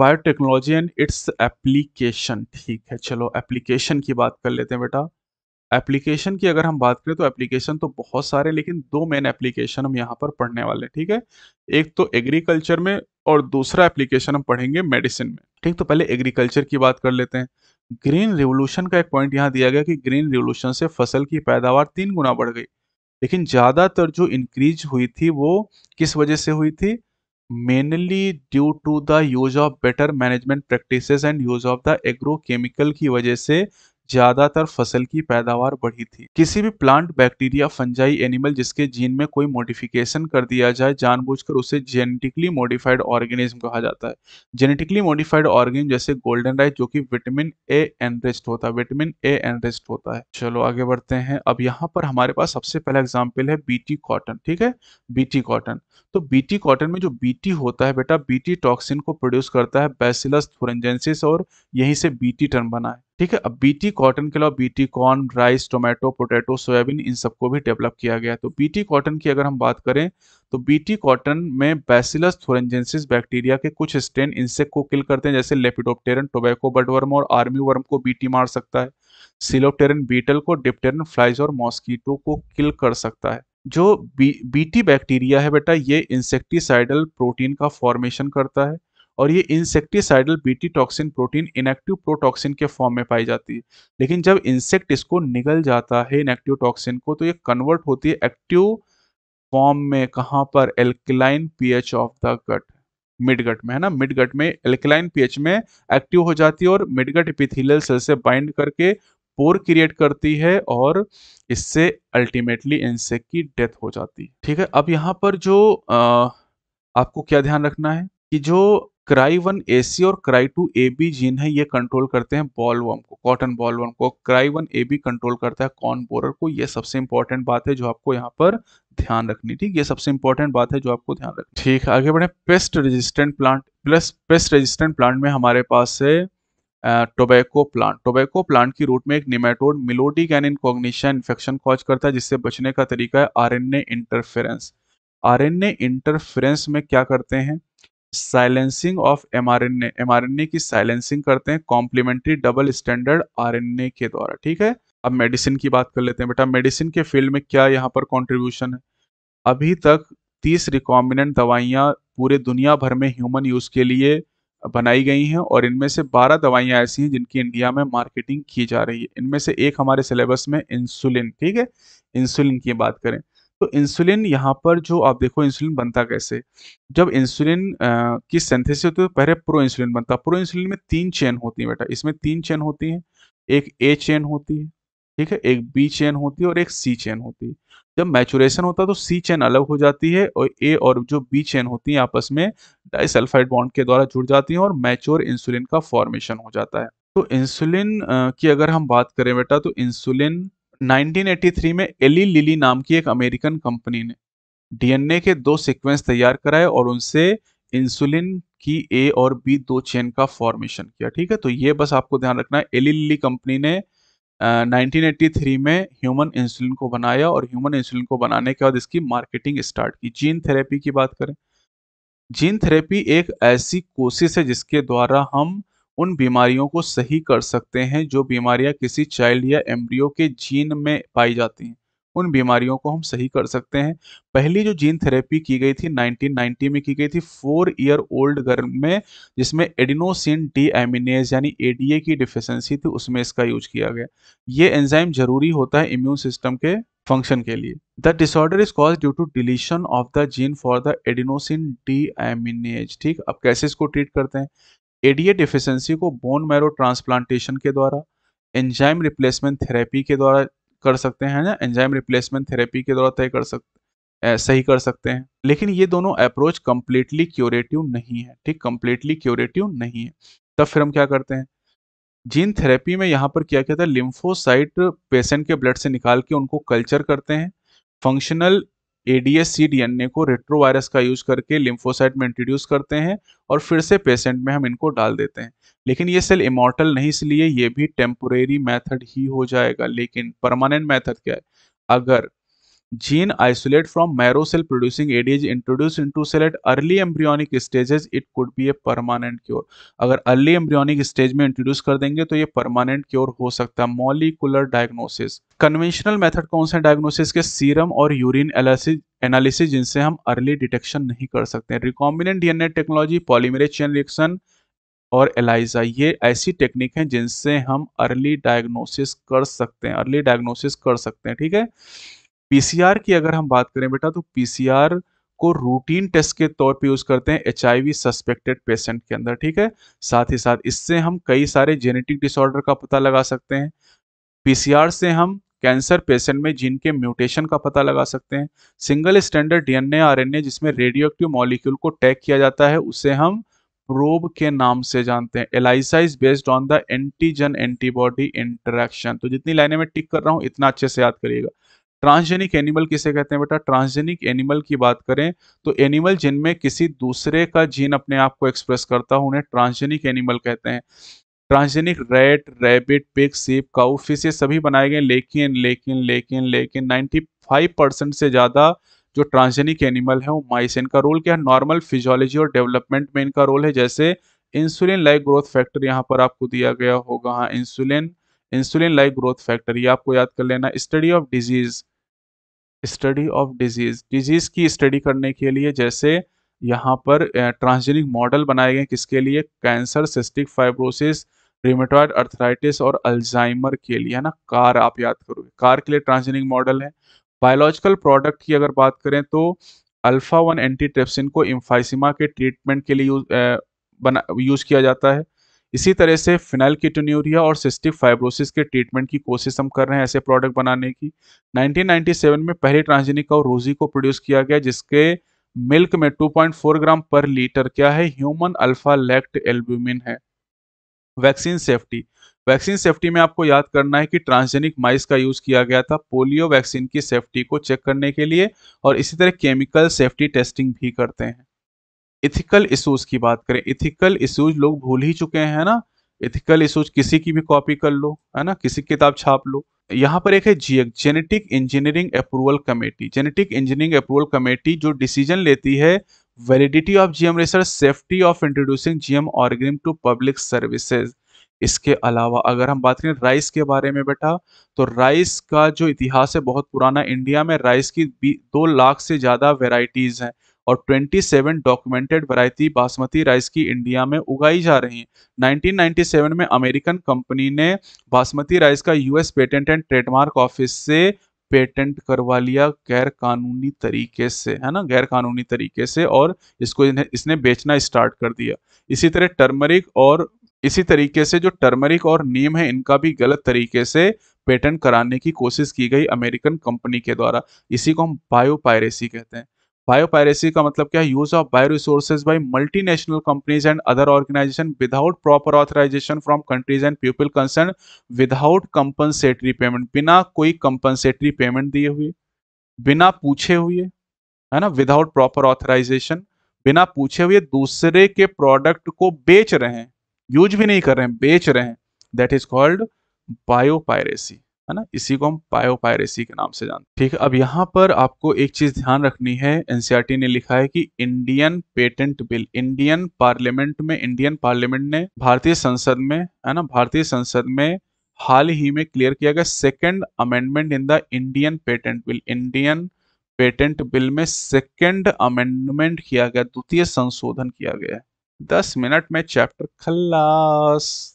biotechnology and its application ठीक है चलो एप्लीकेशन की बात कर लेते हैं बेटा एप्लीकेशन की अगर हम बात करें तो एप्लीकेशन तो बहुत सारे लेकिन दो मेन एप्लीकेशन हम यहाँ पर पढ़ने वाले हैं ठीक है एक तो एग्रीकल्चर में और दूसरा एप्लीकेशन हम पढ़ेंगे मेडिसिन में ठीक तो पहले एग्रीकल्चर की बात कर लेते हैं ग्रीन रिवोल्यूशन का एक पॉइंट यहाँ दिया गया कि ग्रीन रिवोल्यूशन से फसल की पैदावार तीन गुना बढ़ गई लेकिन ज़्यादातर जो इंक्रीज हुई थी वो किस वजह से हुई थी mainly due to the use of better management practices and use of the agrochemical की वजह से ज्यादातर फसल की पैदावार बढ़ी थी किसी भी प्लांट बैक्टीरिया फंजाई एनिमल जिसके जीन में कोई मॉडिफिकेशन कर दिया जाए जानबूझकर उसे जेनेटिकली मॉडिफाइड ऑर्गेनिज्म कहा जाता है जेनेटिकली मॉडिफाइड ऑर्गेनिज्म जैसे गोल्डन राइस जो कि विटामिन ए एनरेस्ट होता है विटामिन ए एनरेस्ट होता है चलो आगे बढ़ते हैं अब यहाँ पर हमारे पास सबसे पहला एग्जाम्पल है बीटी कॉटन ठीक है बीटी कॉटन तो बीटी कॉटन में जो बीटी होता है बेटा बीटी टॉक्सिन को प्रोड्यूस करता है बेसिलस थोरेंजेंसिस और यहीं से बीटी टर्म बना है ठीक है अब बीटी कॉटन के अलावा BT corn rice tomato potato soybean इन सबको भी डेवलप किया गया तो बीटी कॉटन की अगर हम बात करें तो बीटी कॉटन में बैसिलस थोरेंजेंसिस बैक्टीरिया के कुछ स्ट्रेन इंसेक्ट को किल करते हैं जैसे लेपिडोप्टेरन टोबैको बडवर्म और आर्मी वर्म को बीटी मार सकता है सिलोप्टेरन बीटल को डिप्टेरन फ्लाइज और मॉस्कीटो को किल कर सकता है जो बी, बीटी बैक्टीरिया है बेटा ये इंसेक्टिसाइडल प्रोटीन का फॉर्मेशन करता है और ये insecticidal BT toxin protein inactive protoxin के फॉर्म में पाई जाती है लेकिन जब इंसेक्ट इसको निगल जाता है इनएक्टिव टॉक्सिन को तो ये कन्वर्ट होती है एक्टिव फॉर्म में कहाँ पर alkaline pH of the gut midgut में है ना मिडगट में एल्कलाइन पीएच में एक्टिव हो जाती है और मिडगट एपिथेलियल सेल से बाइंड करके पोर क्रिएट करती है और इससे अल्टीमेटली इंसेक्ट की डेथ हो जाती है ठीक है अब यहाँ पर जो आ, आपको क्या ध्यान रखना है कि जो क्राई वन ए सी और cry two A B gene है ये कंट्रोल करते हैं बॉलवर्म को कॉटन बॉलवर्म को cry one A B control करता है कॉर्न बोरर को ये सबसे इंपॉर्टेंट बात है जो आपको यहाँ पर ध्यान रखनी ठीक ये सबसे इंपॉर्टेंट बात है जो आपको ध्यान रखनी ठीक है आगे बढ़े pest resistant plant plus pest resistant plant में हमारे पास है टोबैको प्लांट टोबैको प्लांट की रूट में एक nematode meloidogyne and incognita infection cause करता है जिससे बचने का तरीका है ए इंटरफेरेंस ए इंटरफेरेंस में क्या करते हैं साइलेंसिंग ऑफ एमआरएनए एमआरएनए की साइलेंसिंग करते हैं कॉम्प्लीमेंट्री डबल स्टैंडर्ड आरएनए के द्वारा ठीक है अब मेडिसिन की बात कर लेते हैं बेटा मेडिसिन के फील्ड में क्या यहाँ पर कॉन्ट्रीब्यूशन है अभी तक तीस रिकॉम्बिनेंट दवाइयाँ पूरे दुनिया भर में ह्यूमन यूज़ के लिए बनाई गई हैं और इनमें से 12 दवाइयाँ ऐसी हैं जिनकी इंडिया में मार्केटिंग की जा रही है इनमें से एक हमारे सिलेबस में इंसुलिन ठीक है इंसुलिन की बात करें तो इंसुलिन यहाँ पर जो आप देखो इंसुलिन बनता कैसे जब इंसुलिन की सिंथेसिस होती है तो पहले प्रो इंसुलिन बनता प्रो इंसुलिन में तीन चेन होती है बेटा इसमें तीन चेन होती है एक ए चेन होती है ठीक है एक बी चेन होती है और एक सी चेन होती है जब मैचुरेशन होता है तो सी चेन अलग हो जाती है और ए और जो बी चेन होती है आपस में डाइसल्फाइड बॉन्ड के द्वारा जुड़ जाती है और मैच्योर इंसुलिन का फॉर्मेशन हो जाता है तो इंसुलिन की अगर हम बात करें बेटा तो इंसुलिन 1983 में एली लिली नाम की एक अमेरिकन कंपनी ने डीएनए के दो सीक्वेंस तैयार कराए और उनसे इंसुलिन की ए और बी दो चेन का फॉर्मेशन किया ठीक है तो ये बस आपको ध्यान रखना है एली लिली कंपनी ने uh, 1983 में ह्यूमन इंसुलिन को बनाया और ह्यूमन इंसुलिन को बनाने के बाद इसकी मार्केटिंग स्टार्ट की जीन थेरेपी की बात करें जीन थेरेपी एक ऐसी कोशिश है जिसके द्वारा हम उन बीमारियों को सही कर सकते हैं जो बीमारियां किसी चाइल्ड या एम्ब्रियो के जीन में पाई जाती हैं उन बीमारियों को हम सही कर सकते हैं पहली जो जीन थेरेपी की गई थी 1990 में की गई थी फोर ईयर ओल्ड गर्ल में जिसमें एडिनोसिन डी एमिनेज यानी एडीए की डिफिशेंसी थी उसमें इसका यूज किया गया ये एंजाइम जरूरी होता है इम्यून सिस्टम के फंक्शन के लिए the disorder is cause due to deletion of the gene for the adenosine deaminase ठीक अब कैसे इसको ट्रीट करते हैं एडीए डिफिशेंसी को बोन मैरो ट्रांसप्लांटेशन के द्वारा एंजाइम रिप्लेसमेंट थेरेपी के द्वारा कर सकते हैं ना एंजाइम रिप्लेसमेंट थेरेपी के द्वारा तय कर सकते सही कर सकते हैं लेकिन ये दोनों अप्रोच कम्प्लीटली क्योरेटिव नहीं है ठीक कम्प्लीटली क्योरेटिव नहीं है तब फिर हम क्या करते हैं जीन थेरेपी में यहाँ पर क्या कहता है लिम्फोसाइट पेशेंट के ब्लड से निकाल के उनको कल्चर करते हैं फंक्शनल एडीएस सी ए को रेट्रोवायरस का यूज करके लिम्फोसाइट में इंट्रोड्यूस करते हैं और फिर से पेशेंट में हम इनको डाल देते हैं लेकिन ये सेल इमोर्टल नहीं इसलिए ये भी टेम्पोरेरी मेथड ही हो जाएगा लेकिन परमानेंट मेथड क्या है अगर gene isolate from marrow cell producing ADAs introduce into cell at early embryonic stages it could be a permanent cure अगर अर्ली एम्ब्रियोनिक स्टेज में इंट्रोड्यूस कर देंगे तो ये परमानेंट क्योर हो सकता है मॉलिकुलर डायग्नोसिस कन्वेंशनल मेथड कौन सा डायग्नोसिस के सीरम और यूरिन एनालिसिस एनालिसिस जिनसे हम अर्ली डिटेक्शन नहीं कर सकते recombinant DNA technology polymerase chain reaction और एलाइजा ये ऐसी टेक्निक हैं जिनसे हम अर्ली डायग्नोसिस कर सकते हैं अर्ली डायग्नोसिस कर सकते हैं ठीक है पीसीआर की अगर हम बात करें बेटा तो पीसीआर को रूटीन टेस्ट के तौर पे यूज करते हैं एच सस्पेक्टेड पेशेंट के अंदर ठीक है साथ ही साथ इससे हम कई सारे जेनेटिक डिसऑर्डर का पता लगा सकते हैं पीसीआर से हम कैंसर पेशेंट में जिनके म्यूटेशन का पता लगा सकते हैं सिंगल स्टैंडर्ड डीएनए आरएनए जिसमें रेडियो एक्टिव मॉलिक्यूल को टैग किया जाता है उसे हम प्रोब के नाम से जानते हैं ELISA is based on the antigen antibody interaction तो जितनी लाइनें में टिक कर रहा हूं इतना अच्छे से याद करिएगा ट्रांसजेनिक एनिमल किसे कहते हैं बेटा ट्रांसजेनिक एनिमल की बात करें तो एनिमल जिनमें किसी दूसरे का जीन अपने आप को एक्सप्रेस करता हो उन्हें ट्रांसजेनिक एनिमल कहते हैं transgenic rat rabbit pig sheep cow fish ये सभी बनाए गए लेकिन लेकिन लेकिन लेकिन 95 परसेंट से ज़्यादा जो ट्रांसजेनिक एनिमल है वो माइस इनका रोल क्या है नॉर्मल फिजियोलॉजी और डेवलपमेंट में इनका रोल है जैसे इंसुलिन लाइक ग्रोथ फैक्टर यहाँ पर आपको दिया गया होगा हाँ insulin insulin like growth factor ये आपको याद कर लेना study of disease study of disease disease की स्टडी करने के लिए जैसे यहाँ पर ट्रांसजेनिक मॉडल बनाए गए किसके लिए cancer cystic fibrosis rheumatoid arthritis और अल्जाइमर के लिए है ना कार आप याद करोगे कार के लिए ट्रांसजेनिक मॉडल है बायोलॉजिकल प्रोडक्ट की अगर बात करें तो अल्फा वन एंटीट्रेप्सिन को इम्फाइसिमा के ट्रीटमेंट के लिए यूज बना यूज किया जाता है इसी तरह से फिनाइल किटोन्यूरिया और सिस्टिक फाइब्रोसिस के ट्रीटमेंट की कोशिश हम कर रहे हैं ऐसे प्रोडक्ट बनाने की 1997 में पहले ट्रांसजेनिक और रोजी को प्रोड्यूस किया गया जिसके मिल्क में 2.4 ग्राम पर लीटर क्या है ह्यूमन अल्फा लेक्ट एल्ब्यूमिन है वैक्सीन सेफ्टी वैक्सीन सेफ्टी में आपको याद करना है कि ट्रांसजेनिक माइस का यूज किया गया था पोलियो वैक्सीन की सेफ्टी को चेक करने के लिए और इसी तरह केमिकल सेफ्टी टेस्टिंग भी करते हैं इथिकल इशूज की बात करें इथिकल इशूज लोग भूल ही चुके हैं ना इथिकल इशूज किसी की भी कॉपी कर लो है ना किसी किताब छाप लो यहाँ पर एक है GEAC genetic engineering approval committee genetic engineering approval committee जो डिसीजन लेती है validity of GM research safety of introducing GM organism to public services इसके अलावा अगर हम बात करें राइस के बारे में बेटा तो राइस का जो इतिहास है बहुत पुराना इंडिया में राइस की दो लाख से ज़्यादा वेराइटीज़ हैं और 27 डॉक्यूमेंटेड वैरायटी बासमती राइस की इंडिया में उगाई जा रही हैं 1997 में अमेरिकन कंपनी ने बासमती राइस का US patent and trademark office से पेटेंट करवा लिया गैर कानूनी तरीके से है ना गैर कानूनी तरीके से और इसको इसने बेचना स्टार्ट कर दिया इसी तरह टर्मरिक और इसी तरीके से जो टर्मरिक और नीम है इनका भी गलत तरीके से पेटेंट कराने की कोशिश की गई अमेरिकन कंपनी के द्वारा इसी को हम बायो पायरेसी कहते हैं बायोपायरेसी का मतलब क्या है use of bio resources by national companies and other organization without proper authorization from countries and people concern without compensatory payment बिना कोई कंपनसेटरी पेमेंट दिए हुए बिना पूछे हुए है ना विदाउट प्रॉपर ऑथराइजेशन बिना पूछे हुए दूसरे के प्रोडक्ट को बेच रहे हैं यूज भी नहीं कर रहे हैं बेच रहे हैं दैट इज कॉल्ड बायोपायरेसी है ना इसी को हम पायरेसी के नाम से जानते हैं ठीक अब यहाँ पर आपको एक चीज ध्यान रखनी है एनसीआरटी e ने लिखा है कि Indian patent bill Indian parliament में इंडियन पार्लियामेंट ने भारतीय संसद में है ना भारतीय संसद में हाल ही में क्लियर किया गया second amendment in the Indian patent bill Indian patent bill में सेकेंड अमेंडमेंट किया गया द्वितीय संशोधन किया गया दस मिनट में चैप्टर खल्लास